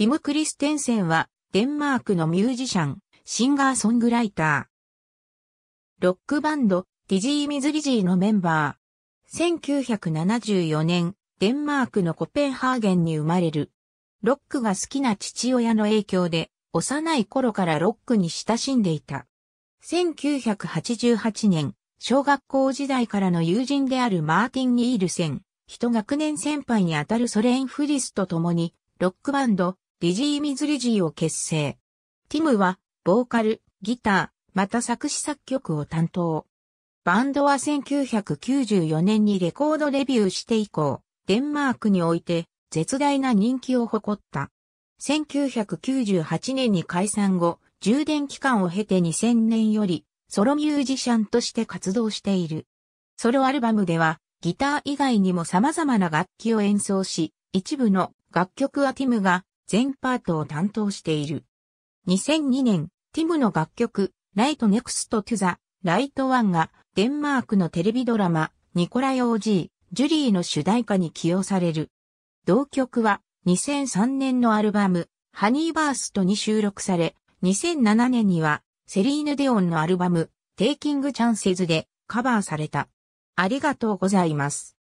ティム・クリステンセンは、デンマークのミュージシャン、シンガーソングライター。ロックバンド、ディジー・ミズリジーのメンバー。1974年、デンマークのコペンハーゲンに生まれる。ロックが好きな父親の影響で、幼い頃からロックに親しんでいた。1988年、小学校時代からの友人であるマーティン・ニールセン、人学年先輩にあたるソレン・フリスと共に、ロックバンド、リジー・ミズリジーを結成。ティムは、ボーカル、ギター、また作詞作曲を担当。バンドは1994年にレコードデビューして以降、デンマークにおいて絶大な人気を誇った。1998年に解散後、充電期間を経て2000年よりソロミュージシャンとして活動している。ソロアルバムではギター以外にも様々な楽器を演奏し、一部の楽曲はティムが全パートを担当している。2002年、ティムの楽曲、ライトネクストトゥザ、ライトワンが、デンマークのテレビドラマ、ニコライ OG、ジュリーの主題歌に起用される。同曲は、2003年のアルバム、ハニーバーストに収録され、2007年には、セリーヌ・デオンのアルバム、テイキング・チャンセズでカバーされた。ありがとうございます。